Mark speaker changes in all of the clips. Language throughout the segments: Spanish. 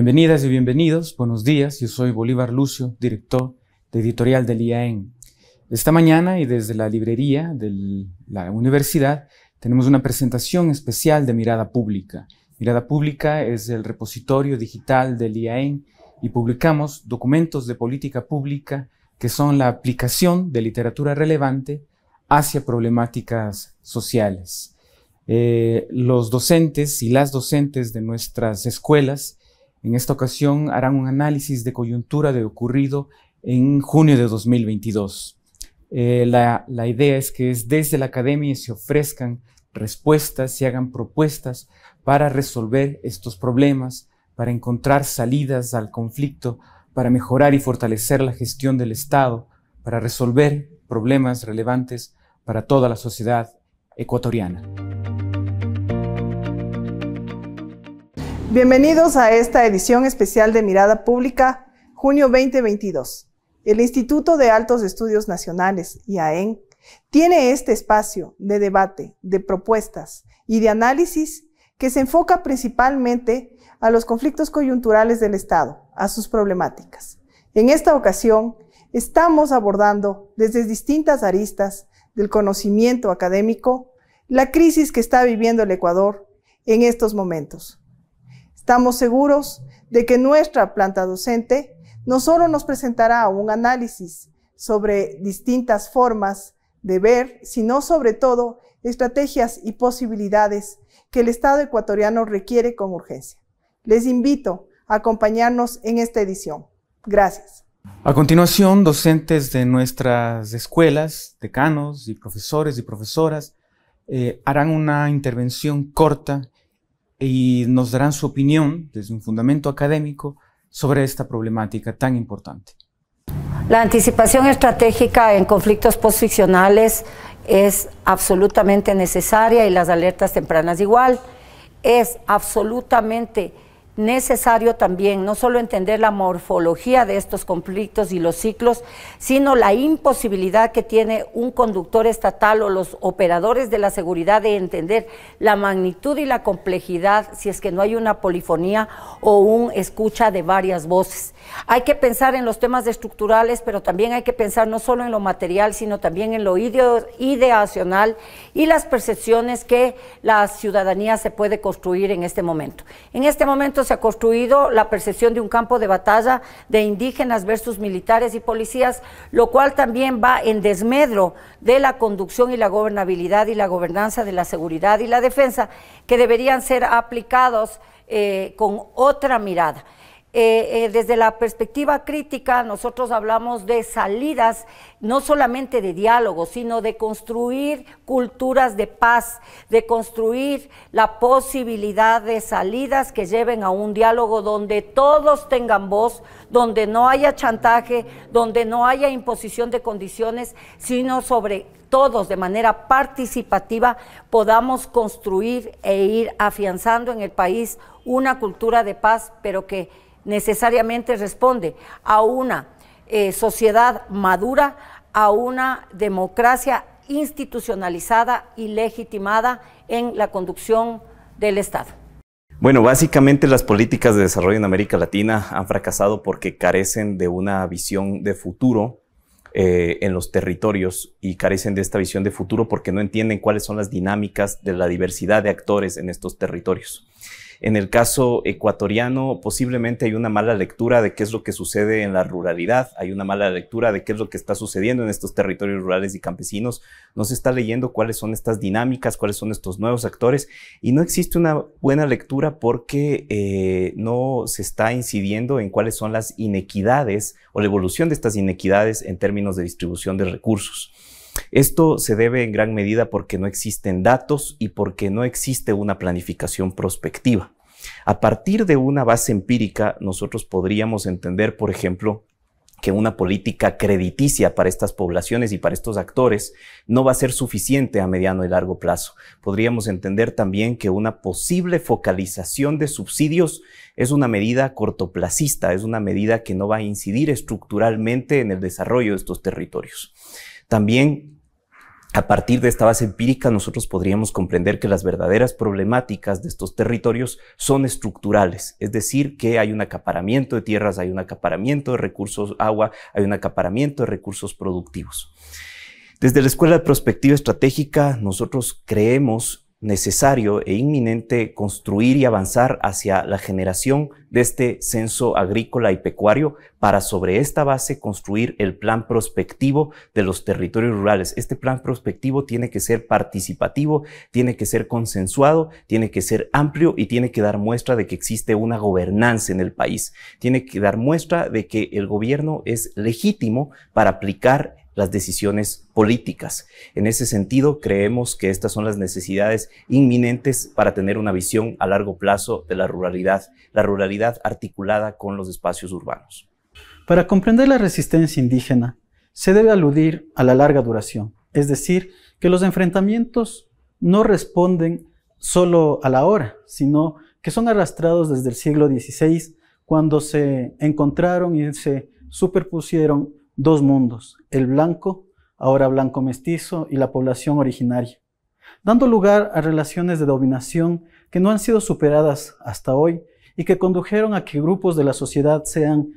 Speaker 1: Bienvenidas y bienvenidos, buenos días. Yo soy Bolívar Lucio, director de editorial del IAEN. Esta mañana y desde la librería de la universidad tenemos una presentación especial de Mirada Pública. Mirada Pública es el repositorio digital del IAEN y publicamos documentos de política pública que son la aplicación de literatura relevante hacia problemáticas sociales. Eh, los docentes y las docentes de nuestras escuelas en esta ocasión harán un análisis de coyuntura de ocurrido en junio de 2022. Eh, la, la idea es que desde la academia se ofrezcan respuestas, se hagan propuestas para resolver estos problemas, para encontrar salidas al conflicto, para mejorar y fortalecer la gestión del Estado, para resolver problemas relevantes para toda la sociedad ecuatoriana.
Speaker 2: Bienvenidos a esta edición especial de Mirada Pública, junio 2022. El Instituto de Altos Estudios Nacionales, IAEN, tiene este espacio de debate, de propuestas y de análisis que se enfoca principalmente a los conflictos coyunturales del Estado, a sus problemáticas. En esta ocasión, estamos abordando desde distintas aristas del conocimiento académico la crisis que está viviendo el Ecuador en estos momentos, Estamos seguros de que nuestra planta docente no solo nos presentará un análisis sobre distintas formas de ver, sino sobre todo estrategias y posibilidades que el Estado ecuatoriano requiere con urgencia. Les invito a acompañarnos en esta edición. Gracias.
Speaker 1: A continuación, docentes de nuestras escuelas, decanos y profesores y profesoras eh, harán una intervención corta y nos darán su opinión desde un fundamento académico sobre esta problemática tan importante.
Speaker 3: La anticipación estratégica en conflictos posficcionales es absolutamente necesaria y las alertas tempranas igual. Es absolutamente necesario también no solo entender la morfología de estos conflictos y los ciclos, sino la imposibilidad que tiene un conductor estatal o los operadores de la seguridad de entender la magnitud y la complejidad si es que no hay una polifonía o un escucha de varias voces. Hay que pensar en los temas estructurales, pero también hay que pensar no solo en lo material, sino también en lo ideacional y las percepciones que la ciudadanía se puede construir en este momento. En este momento se ha construido la percepción de un campo de batalla de indígenas versus militares y policías, lo cual también va en desmedro de la conducción y la gobernabilidad y la gobernanza de la seguridad y la defensa, que deberían ser aplicados eh, con otra mirada. Eh, eh, desde la perspectiva crítica, nosotros hablamos de salidas, no solamente de diálogo, sino de construir culturas de paz, de construir la posibilidad de salidas que lleven a un diálogo donde todos tengan voz, donde no haya chantaje, donde no haya imposición de condiciones, sino sobre todos de manera participativa podamos construir e ir afianzando en el país una cultura de paz, pero que necesariamente responde a una eh, sociedad madura, a una democracia institucionalizada y legitimada en la conducción del Estado.
Speaker 4: Bueno, básicamente las políticas de desarrollo en América Latina han fracasado porque carecen de una visión de futuro eh, en los territorios y carecen de esta visión de futuro porque no entienden cuáles son las dinámicas de la diversidad de actores en estos territorios. En el caso ecuatoriano, posiblemente hay una mala lectura de qué es lo que sucede en la ruralidad, hay una mala lectura de qué es lo que está sucediendo en estos territorios rurales y campesinos, no se está leyendo cuáles son estas dinámicas, cuáles son estos nuevos actores, y no existe una buena lectura porque eh, no se está incidiendo en cuáles son las inequidades o la evolución de estas inequidades en términos de distribución de recursos. Esto se debe en gran medida porque no existen datos y porque no existe una planificación prospectiva. A partir de una base empírica, nosotros podríamos entender, por ejemplo, que una política crediticia para estas poblaciones y para estos actores no va a ser suficiente a mediano y largo plazo. Podríamos entender también que una posible focalización de subsidios es una medida cortoplacista, es una medida que no va a incidir estructuralmente en el desarrollo de estos territorios. También, a partir de esta base empírica, nosotros podríamos comprender que las verdaderas problemáticas de estos territorios son estructurales, es decir, que hay un acaparamiento de tierras, hay un acaparamiento de recursos agua, hay un acaparamiento de recursos productivos. Desde la Escuela de Prospectiva Estratégica, nosotros creemos necesario e inminente construir y avanzar hacia la generación de este censo agrícola y pecuario para sobre esta base construir el plan prospectivo de los territorios rurales. Este plan prospectivo tiene que ser participativo, tiene que ser consensuado, tiene que ser amplio y tiene que dar muestra de que existe una gobernanza en el país. Tiene que dar muestra de que el gobierno es legítimo para aplicar las decisiones políticas. En ese sentido, creemos que estas son las necesidades inminentes para tener una visión a largo plazo de la ruralidad, la ruralidad articulada con los espacios urbanos.
Speaker 5: Para comprender la resistencia indígena, se debe aludir a la larga duración, es decir, que los enfrentamientos no responden solo a la hora, sino que son arrastrados desde el siglo XVI, cuando se encontraron y se superpusieron dos mundos, el blanco, ahora blanco mestizo, y la población originaria, dando lugar a relaciones de dominación que no han sido superadas hasta hoy y que condujeron a que grupos de la sociedad sean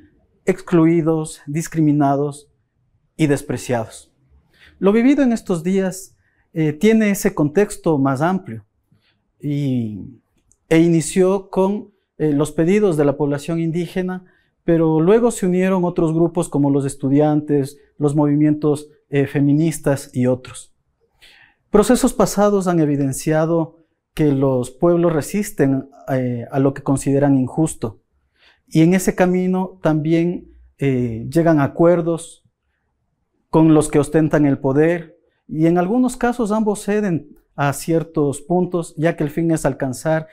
Speaker 5: excluidos, discriminados y despreciados. Lo vivido en estos días eh, tiene ese contexto más amplio e inició con eh, los pedidos de la población indígena pero luego se unieron otros grupos como los estudiantes, los movimientos eh, feministas y otros. Procesos pasados han evidenciado que los pueblos resisten eh, a lo que consideran injusto y en ese camino también eh, llegan a acuerdos con los que ostentan el poder y en algunos casos ambos ceden a ciertos puntos ya que el fin es alcanzar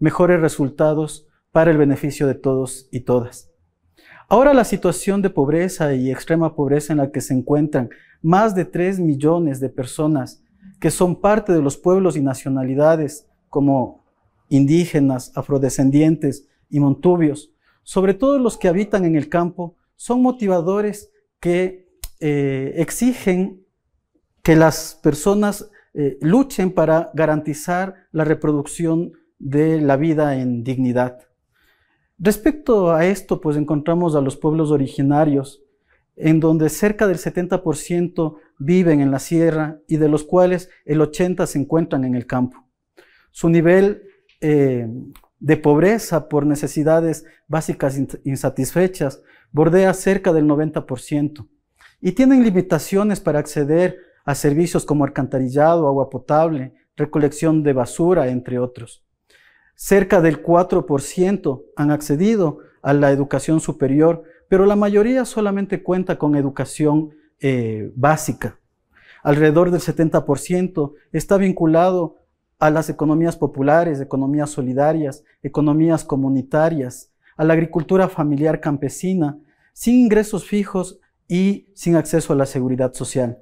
Speaker 5: mejores resultados para el beneficio de todos y todas. Ahora la situación de pobreza y extrema pobreza en la que se encuentran más de 3 millones de personas que son parte de los pueblos y nacionalidades como indígenas, afrodescendientes y montubios, sobre todo los que habitan en el campo, son motivadores que eh, exigen que las personas eh, luchen para garantizar la reproducción de la vida en dignidad. Respecto a esto, pues encontramos a los pueblos originarios, en donde cerca del 70% viven en la sierra y de los cuales el 80% se encuentran en el campo. Su nivel eh, de pobreza por necesidades básicas insatisfechas bordea cerca del 90% y tienen limitaciones para acceder a servicios como alcantarillado, agua potable, recolección de basura, entre otros. Cerca del 4% han accedido a la educación superior, pero la mayoría solamente cuenta con educación eh, básica. Alrededor del 70% está vinculado a las economías populares, economías solidarias, economías comunitarias, a la agricultura familiar campesina, sin ingresos fijos y sin acceso a la seguridad social.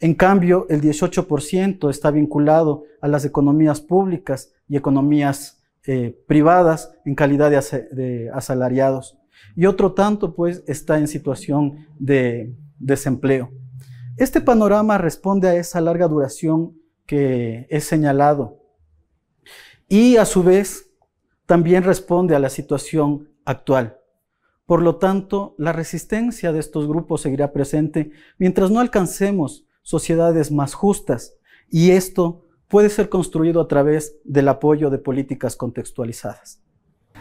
Speaker 5: En cambio, el 18% está vinculado a las economías públicas, y economías eh, privadas en calidad de, de, asalariados. Y otro tanto, pues, está en situación de desempleo. Este panorama responde a esa larga duración que he señalado y a su vez también responde a la situación actual. Por lo tanto, la resistencia de estos grupos seguirá presente mientras no alcancemos sociedades más justas y esto puede ser construido a través del apoyo de políticas contextualizadas.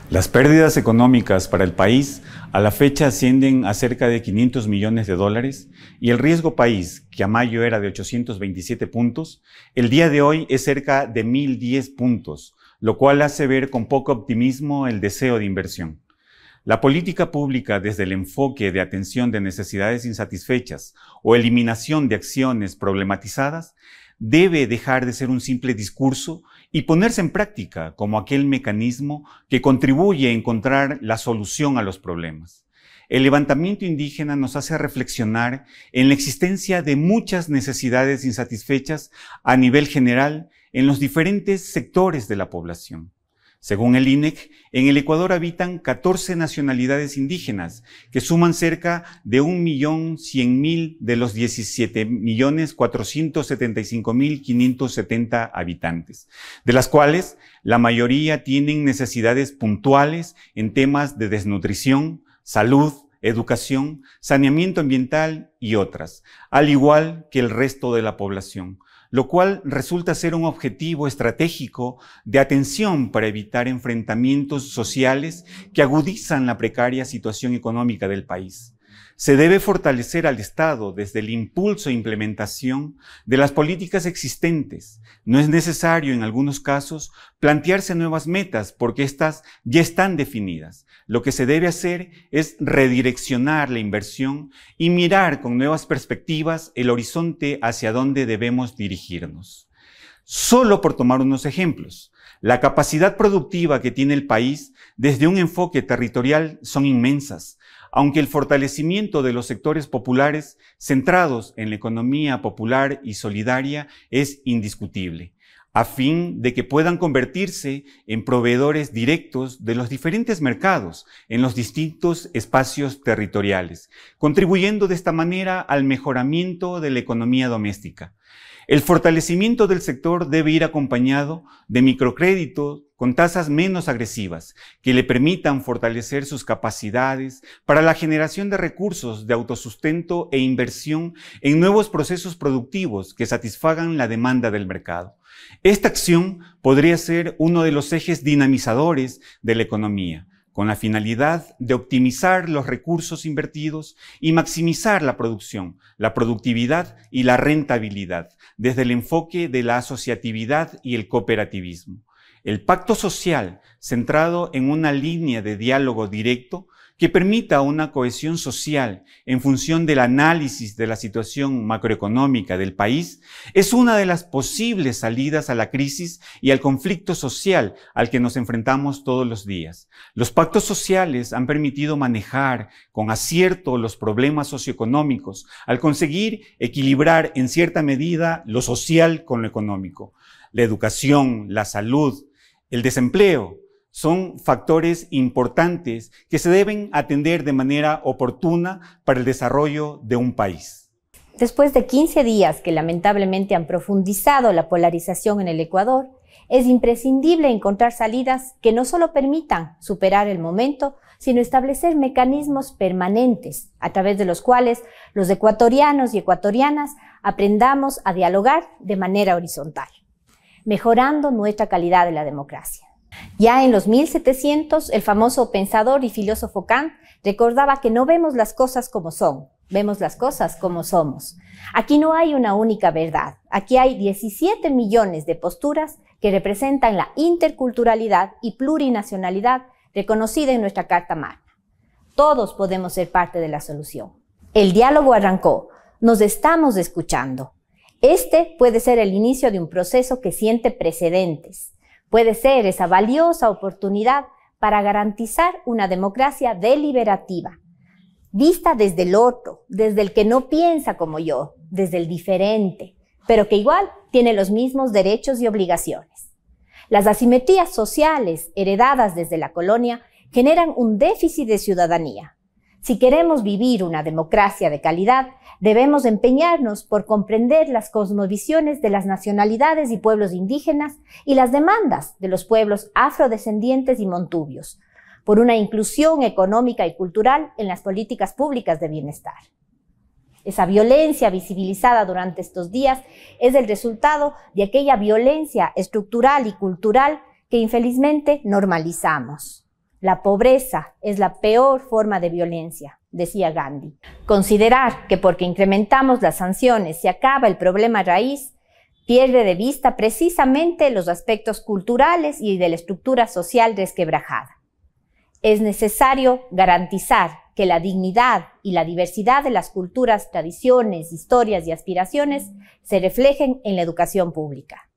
Speaker 6: Las pérdidas económicas para el país a la fecha ascienden a cerca de 500 millones de dólares y el riesgo país, que a mayo era de 827 puntos, el día de hoy es cerca de 1010 puntos, lo cual hace ver con poco optimismo el deseo de inversión. La política pública desde el enfoque de atención de necesidades insatisfechas o eliminación de acciones problematizadas debe dejar de ser un simple discurso y ponerse en práctica como aquel mecanismo que contribuye a encontrar la solución a los problemas. El levantamiento indígena nos hace reflexionar en la existencia de muchas necesidades insatisfechas a nivel general en los diferentes sectores de la población. Según el INEC, en el Ecuador habitan 14 nacionalidades indígenas, que suman cerca de 1.100.000 de los 17.475.570 habitantes, de las cuales la mayoría tienen necesidades puntuales en temas de desnutrición, salud, educación, saneamiento ambiental y otras, al igual que el resto de la población lo cual resulta ser un objetivo estratégico de atención para evitar enfrentamientos sociales que agudizan la precaria situación económica del país se debe fortalecer al Estado desde el impulso e implementación de las políticas existentes. No es necesario, en algunos casos, plantearse nuevas metas porque éstas ya están definidas. Lo que se debe hacer es redireccionar la inversión y mirar con nuevas perspectivas el horizonte hacia donde debemos dirigirnos. Solo por tomar unos ejemplos, la capacidad productiva que tiene el país desde un enfoque territorial son inmensas aunque el fortalecimiento de los sectores populares centrados en la economía popular y solidaria es indiscutible, a fin de que puedan convertirse en proveedores directos de los diferentes mercados en los distintos espacios territoriales, contribuyendo de esta manera al mejoramiento de la economía doméstica. El fortalecimiento del sector debe ir acompañado de microcréditos con tasas menos agresivas que le permitan fortalecer sus capacidades para la generación de recursos de autosustento e inversión en nuevos procesos productivos que satisfagan la demanda del mercado. Esta acción podría ser uno de los ejes dinamizadores de la economía con la finalidad de optimizar los recursos invertidos y maximizar la producción, la productividad y la rentabilidad, desde el enfoque de la asociatividad y el cooperativismo. El pacto social, centrado en una línea de diálogo directo, que permita una cohesión social en función del análisis de la situación macroeconómica del país, es una de las posibles salidas a la crisis y al conflicto social al que nos enfrentamos todos los días. Los pactos sociales han permitido manejar con acierto los problemas socioeconómicos al conseguir equilibrar en cierta medida lo social con lo económico, la educación, la salud, el desempleo, son factores importantes que se deben atender de manera oportuna para el desarrollo de un país.
Speaker 7: Después de 15 días que lamentablemente han profundizado la polarización en el Ecuador, es imprescindible encontrar salidas que no solo permitan superar el momento, sino establecer mecanismos permanentes a través de los cuales los ecuatorianos y ecuatorianas aprendamos a dialogar de manera horizontal, mejorando nuestra calidad de la democracia. Ya en los 1700, el famoso pensador y filósofo Kant recordaba que no vemos las cosas como son, vemos las cosas como somos. Aquí no hay una única verdad, aquí hay 17 millones de posturas que representan la interculturalidad y plurinacionalidad reconocida en nuestra Carta Magna. Todos podemos ser parte de la solución. El diálogo arrancó, nos estamos escuchando. Este puede ser el inicio de un proceso que siente precedentes puede ser esa valiosa oportunidad para garantizar una democracia deliberativa, vista desde el otro, desde el que no piensa como yo, desde el diferente, pero que igual tiene los mismos derechos y obligaciones. Las asimetrías sociales heredadas desde la colonia generan un déficit de ciudadanía, si queremos vivir una democracia de calidad, debemos empeñarnos por comprender las cosmovisiones de las nacionalidades y pueblos indígenas y las demandas de los pueblos afrodescendientes y montubios, por una inclusión económica y cultural en las políticas públicas de bienestar. Esa violencia visibilizada durante estos días es el resultado de aquella violencia estructural y cultural que infelizmente normalizamos. La pobreza es la peor forma de violencia, decía Gandhi. Considerar que porque incrementamos las sanciones se acaba el problema raíz pierde de vista precisamente los aspectos culturales y de la estructura social desquebrajada. Es necesario garantizar que la dignidad y la diversidad de las culturas, tradiciones, historias y aspiraciones se reflejen en la educación pública.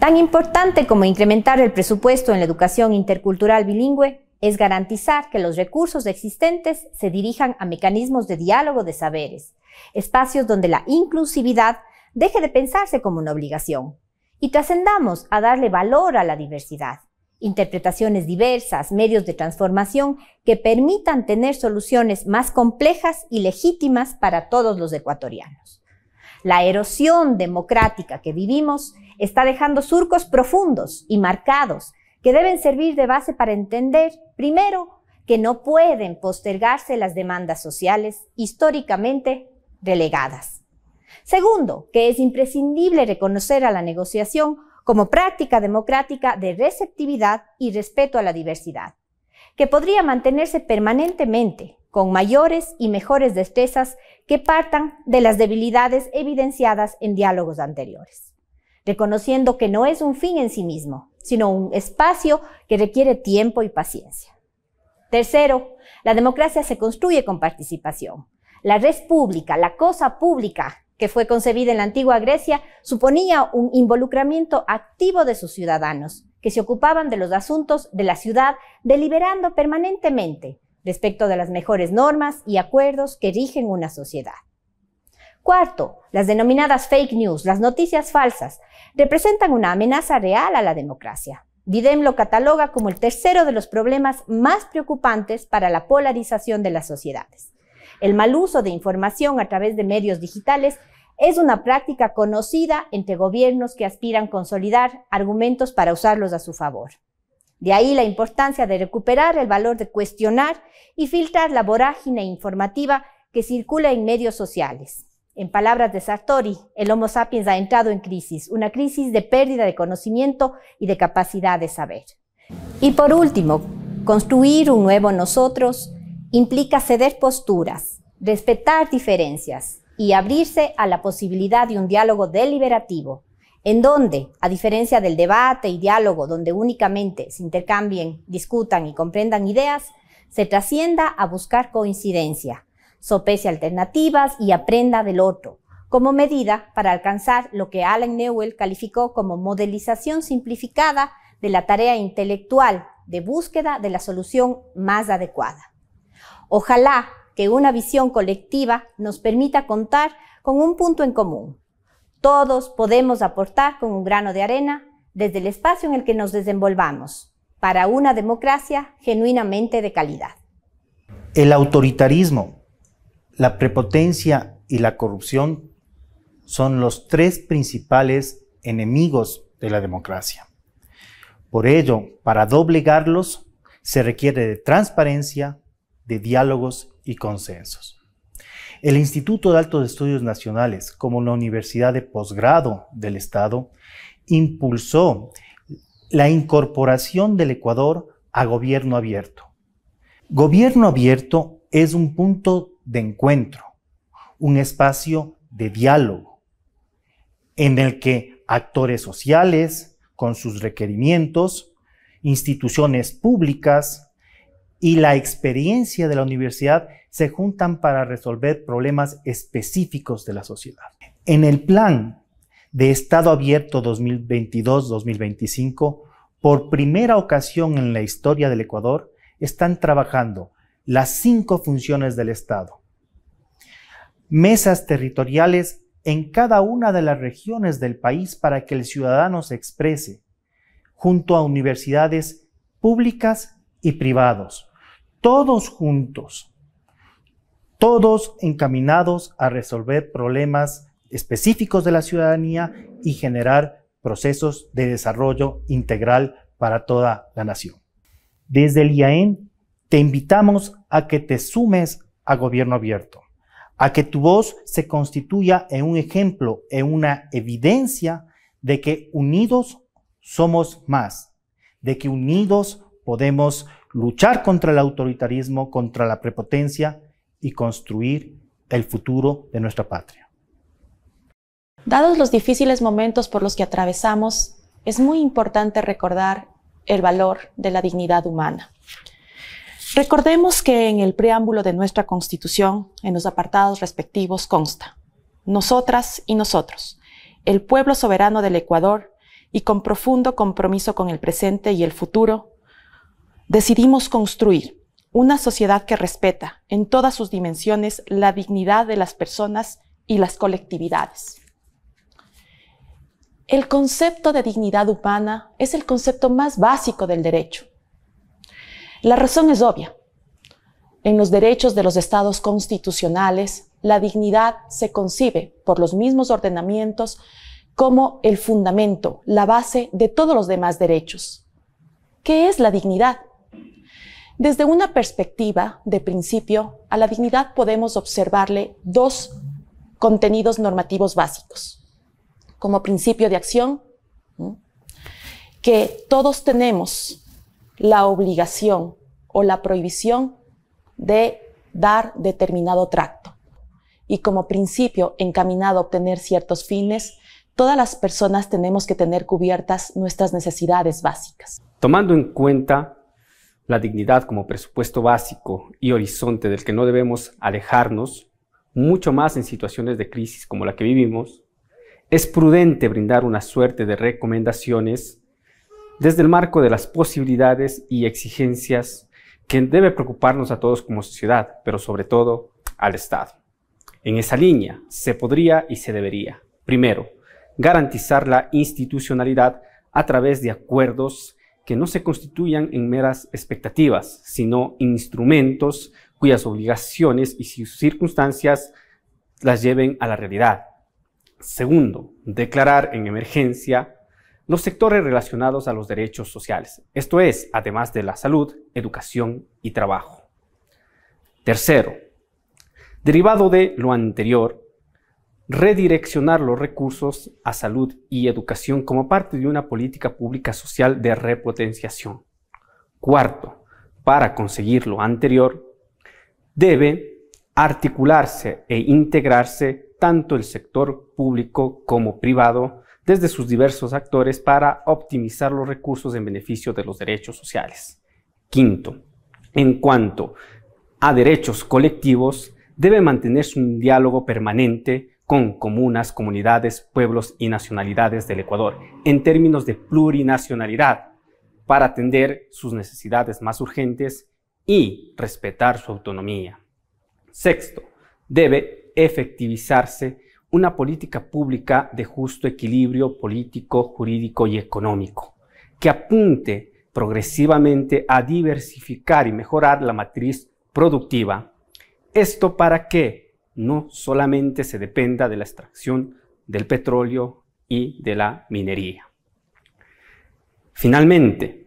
Speaker 7: Tan importante como incrementar el presupuesto en la educación intercultural bilingüe es garantizar que los recursos existentes se dirijan a mecanismos de diálogo de saberes, espacios donde la inclusividad deje de pensarse como una obligación y trascendamos a darle valor a la diversidad, interpretaciones diversas, medios de transformación que permitan tener soluciones más complejas y legítimas para todos los ecuatorianos. La erosión democrática que vivimos está dejando surcos profundos y marcados que deben servir de base para entender, primero, que no pueden postergarse las demandas sociales históricamente relegadas. Segundo, que es imprescindible reconocer a la negociación como práctica democrática de receptividad y respeto a la diversidad, que podría mantenerse permanentemente con mayores y mejores destrezas que partan de las debilidades evidenciadas en diálogos anteriores reconociendo que no es un fin en sí mismo, sino un espacio que requiere tiempo y paciencia. Tercero, la democracia se construye con participación. La red pública, la cosa pública, que fue concebida en la antigua Grecia, suponía un involucramiento activo de sus ciudadanos, que se ocupaban de los asuntos de la ciudad, deliberando permanentemente respecto de las mejores normas y acuerdos que rigen una sociedad. Cuarto, las denominadas fake news, las noticias falsas, representan una amenaza real a la democracia. Didem lo cataloga como el tercero de los problemas más preocupantes para la polarización de las sociedades. El mal uso de información a través de medios digitales es una práctica conocida entre gobiernos que aspiran consolidar argumentos para usarlos a su favor. De ahí la importancia de recuperar el valor de cuestionar y filtrar la vorágine informativa que circula en medios sociales en palabras de Sartori, el Homo sapiens ha entrado en crisis, una crisis de pérdida de conocimiento y de capacidad de saber. Y por último, construir un nuevo nosotros implica ceder posturas, respetar diferencias y abrirse a la posibilidad de un diálogo deliberativo, en donde, a diferencia del debate y diálogo donde únicamente se intercambien, discutan y comprendan ideas, se trascienda a buscar coincidencia, sopese alternativas y aprenda del otro, como medida para alcanzar lo que Alan Newell calificó como modelización simplificada de la tarea intelectual de búsqueda de la solución más adecuada. Ojalá que una visión colectiva nos permita contar con un punto en común. Todos podemos aportar con un grano de arena desde el espacio en el que nos desenvolvamos para una democracia genuinamente de calidad.
Speaker 2: El autoritarismo la prepotencia y la corrupción son los tres principales enemigos de la democracia. Por ello, para doblegarlos, se requiere de transparencia, de diálogos y consensos. El Instituto de Altos Estudios Nacionales, como la Universidad de Posgrado del Estado, impulsó la incorporación del Ecuador a gobierno abierto. Gobierno abierto es un punto de encuentro, un espacio de diálogo, en el que actores sociales, con sus requerimientos, instituciones públicas y la experiencia de la universidad se juntan para resolver problemas específicos de la sociedad. En el plan de Estado Abierto 2022-2025, por primera ocasión en la historia del Ecuador, están trabajando las cinco funciones del Estado. Mesas territoriales en cada una de las regiones del país para que el ciudadano se exprese, junto a universidades públicas y privados, todos juntos, todos encaminados a resolver problemas específicos de la ciudadanía y generar procesos de desarrollo integral para toda la nación. Desde el IAEN te invitamos a que te sumes a Gobierno Abierto, a que tu voz se constituya en un ejemplo, en una evidencia de que unidos somos más, de que unidos podemos luchar contra el autoritarismo, contra la prepotencia y construir el futuro de nuestra patria.
Speaker 8: Dados los difíciles momentos por los que atravesamos, es muy importante recordar el valor de la dignidad humana. Recordemos que en el preámbulo de nuestra Constitución, en los apartados respectivos, consta, nosotras y nosotros, el pueblo soberano del Ecuador, y con profundo compromiso con el presente y el futuro, decidimos construir una sociedad que respeta en todas sus dimensiones la dignidad de las personas y las colectividades. El concepto de dignidad humana es el concepto más básico del derecho la razón es obvia. En los derechos de los estados constitucionales, la dignidad se concibe por los mismos ordenamientos como el fundamento, la base de todos los demás derechos. ¿Qué es la dignidad? Desde una perspectiva de principio, a la dignidad podemos observarle dos contenidos normativos básicos. Como principio de acción, que todos tenemos la obligación o la prohibición de dar determinado tracto. Y como principio encaminado a obtener ciertos fines, todas las personas tenemos que tener cubiertas nuestras necesidades básicas.
Speaker 9: Tomando en cuenta la dignidad como presupuesto básico y horizonte del que no debemos alejarnos, mucho más en situaciones de crisis como la que vivimos, es prudente brindar una suerte de recomendaciones desde el marco de las posibilidades y exigencias que debe preocuparnos a todos como sociedad, pero sobre todo al Estado. En esa línea se podría y se debería, primero, garantizar la institucionalidad a través de acuerdos que no se constituyan en meras expectativas, sino instrumentos cuyas obligaciones y sus circunstancias las lleven a la realidad. Segundo, declarar en emergencia los sectores relacionados a los derechos sociales, esto es, además de la salud, educación y trabajo. Tercero, derivado de lo anterior, redireccionar los recursos a salud y educación como parte de una política pública social de repotenciación. Cuarto, para conseguir lo anterior, debe articularse e integrarse tanto el sector público como privado desde sus diversos actores para optimizar los recursos en beneficio de los derechos sociales. Quinto, en cuanto a derechos colectivos, debe mantenerse un diálogo permanente con comunas, comunidades, pueblos y nacionalidades del Ecuador en términos de plurinacionalidad para atender sus necesidades más urgentes y respetar su autonomía. Sexto, debe efectivizarse una política pública de justo equilibrio político, jurídico y económico, que apunte progresivamente a diversificar y mejorar la matriz productiva. Esto para que no solamente se dependa de la extracción del petróleo y de la minería. Finalmente,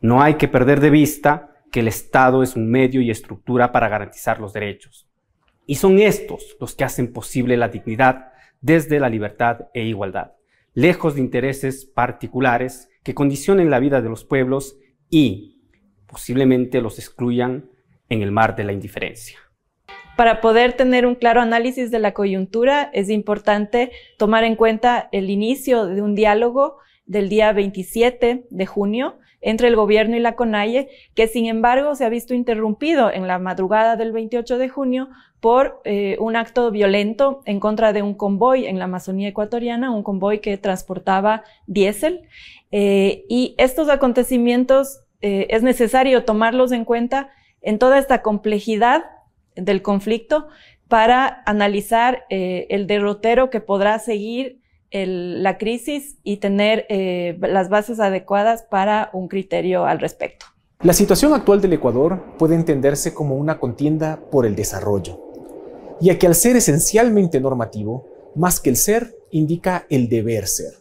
Speaker 9: no hay que perder de vista que el Estado es un medio y estructura para garantizar los derechos, y son estos los que hacen posible la dignidad desde la libertad e igualdad, lejos de intereses particulares que condicionen la vida de los pueblos y posiblemente los excluyan en el mar de la indiferencia.
Speaker 8: Para poder tener un claro análisis de la coyuntura es importante tomar en cuenta el inicio de un diálogo del día 27 de junio entre el gobierno y la CONAIE, que sin embargo se ha visto interrumpido en la madrugada del 28 de junio por eh, un acto violento en contra de un convoy en la Amazonía ecuatoriana, un convoy que transportaba diésel. Eh, y estos acontecimientos eh, es necesario tomarlos en cuenta en toda esta complejidad del conflicto para analizar el derrotero que podrá seguir la crisis y tener eh, las bases adecuadas para un criterio al respecto.
Speaker 10: La situación actual del Ecuador puede entenderse como una contienda por el desarrollo, ya que al ser esencialmente normativo, más que el ser, indica el deber ser.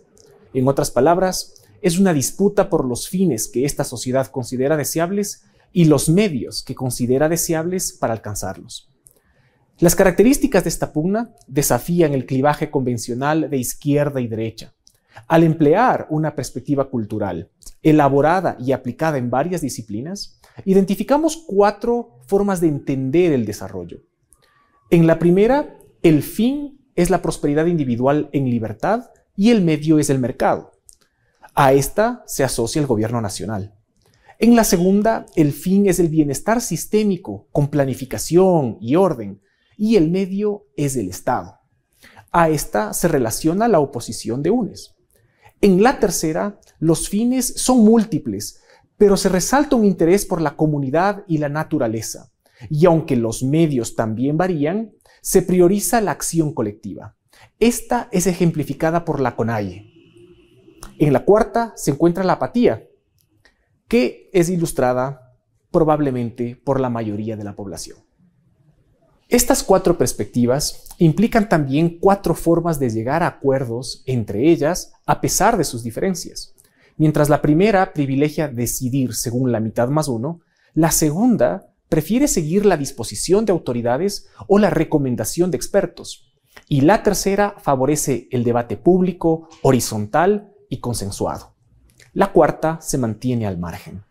Speaker 10: En otras palabras, es una disputa por los fines que esta sociedad considera deseables y los medios que considera deseables para alcanzarlos. Las características de esta pugna desafían el clivaje convencional de izquierda y derecha. Al emplear una perspectiva cultural elaborada y aplicada en varias disciplinas, identificamos cuatro formas de entender el desarrollo. En la primera, el fin es la prosperidad individual en libertad y el medio es el mercado. A esta se asocia el gobierno nacional. En la segunda, el fin es el bienestar sistémico con planificación y orden, y el medio es el Estado. A esta se relaciona la oposición de UNES. En la tercera, los fines son múltiples, pero se resalta un interés por la comunidad y la naturaleza. Y aunque los medios también varían, se prioriza la acción colectiva. Esta es ejemplificada por la CONAIE. En la cuarta se encuentra la apatía, que es ilustrada probablemente por la mayoría de la población. Estas cuatro perspectivas implican también cuatro formas de llegar a acuerdos entre ellas a pesar de sus diferencias. Mientras la primera privilegia decidir según la mitad más uno, la segunda prefiere seguir la disposición de autoridades o la recomendación de expertos. Y la tercera favorece el debate público, horizontal y consensuado. La cuarta se mantiene al margen.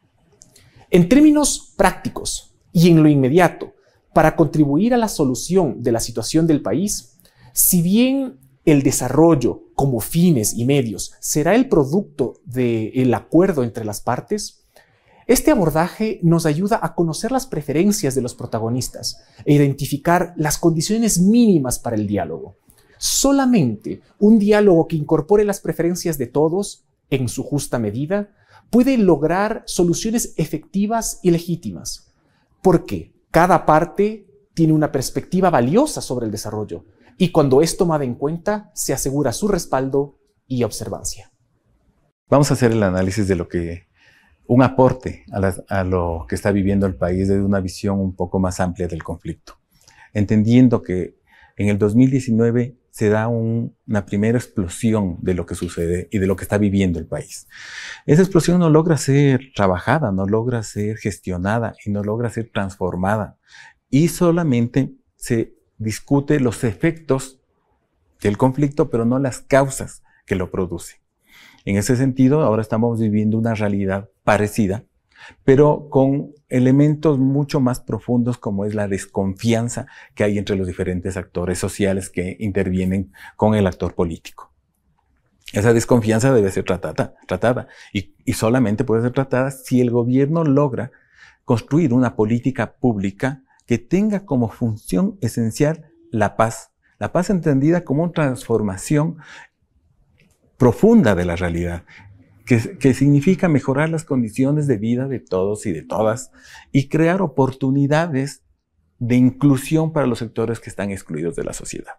Speaker 10: En términos prácticos y en lo inmediato, para contribuir a la solución de la situación del país, si bien el desarrollo como fines y medios será el producto del acuerdo entre las partes, este abordaje nos ayuda a conocer las preferencias de los protagonistas e identificar las condiciones mínimas para el diálogo. Solamente un diálogo que incorpore las preferencias de todos en su justa medida puede lograr soluciones efectivas y legítimas. ¿Por qué? Cada parte tiene una perspectiva valiosa sobre el desarrollo y cuando es tomada en cuenta se asegura su respaldo y observancia.
Speaker 11: Vamos a hacer el análisis de lo que un aporte a, a, lo que está viviendo el país desde una visión un poco más amplia del conflicto, entendiendo que en el 2019 se da una primera explosión de lo que sucede y de lo que está viviendo el país. Esa explosión no logra ser trabajada, no logra ser gestionada y no logra ser transformada. Y solamente se discute los efectos del conflicto, pero no las causas que lo producen. En ese sentido, ahora estamos viviendo una realidad parecida pero con elementos mucho más profundos como es la desconfianza que hay entre los diferentes actores sociales que intervienen con el actor político. Esa desconfianza debe ser tratada, tratada y, solamente puede ser tratada si el gobierno logra construir una política pública que tenga como función esencial la paz. La paz entendida como una transformación profunda de la realidad que, significa mejorar las condiciones de vida de todos y de todas y crear oportunidades de inclusión para los sectores que están excluidos de la sociedad.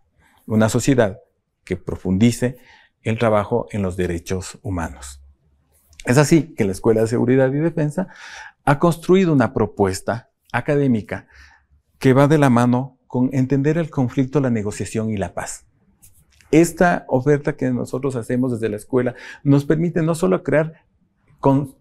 Speaker 11: Una sociedad que profundice el trabajo en los derechos humanos. Es así que la Escuela de Seguridad y Defensa ha construido una propuesta académica que va de la mano con entender el conflicto, la negociación y la paz. Esta oferta que nosotros hacemos desde la escuela nos permite no solo crear,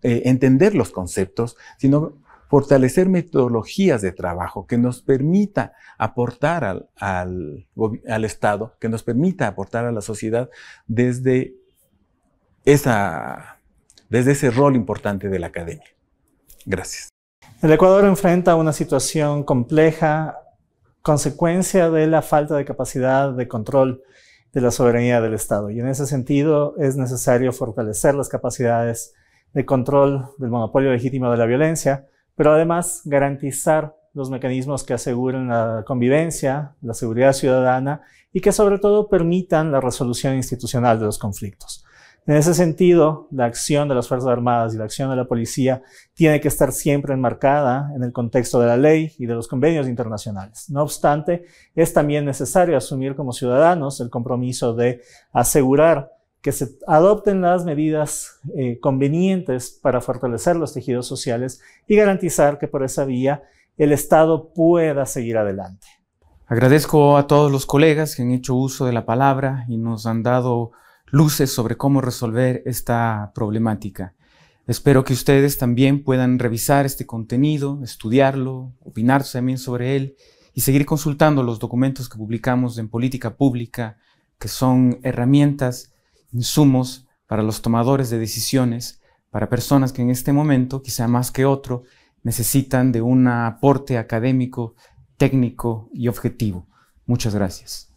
Speaker 11: eh, entender los conceptos, sino fortalecer metodologías de trabajo que nos permita aportar al, Estado, que nos permita aportar a la sociedad desde, esa, desde ese rol importante de la academia. Gracias. El
Speaker 2: Ecuador enfrenta una situación compleja, consecuencia de la falta de capacidad de control de la soberanía del Estado. Y en ese sentido es necesario fortalecer las capacidades de control del monopolio legítimo de la violencia, pero además garantizar los mecanismos que aseguren la convivencia, la seguridad ciudadana y que sobre todo permitan la resolución institucional de los conflictos. En ese sentido, la acción de las Fuerzas Armadas y la acción de la policía tiene que estar siempre enmarcada en el contexto de la ley y de los convenios internacionales. No obstante, es también necesario asumir como ciudadanos el compromiso de asegurar que se adopten las medidas eh, convenientes para fortalecer los tejidos sociales y garantizar que por esa vía el Estado pueda seguir adelante.
Speaker 1: Agradezco a todos los colegas que han hecho uso de la palabra y nos han dado luces sobre cómo resolver esta problemática. Espero que ustedes también puedan revisar este contenido, estudiarlo, opinar también sobre él y seguir consultando los documentos que publicamos en política pública, que son herramientas, insumos para los tomadores de decisiones, para personas que en este momento, quizá más que otro, necesitan de un aporte académico, técnico y objetivo. Muchas gracias.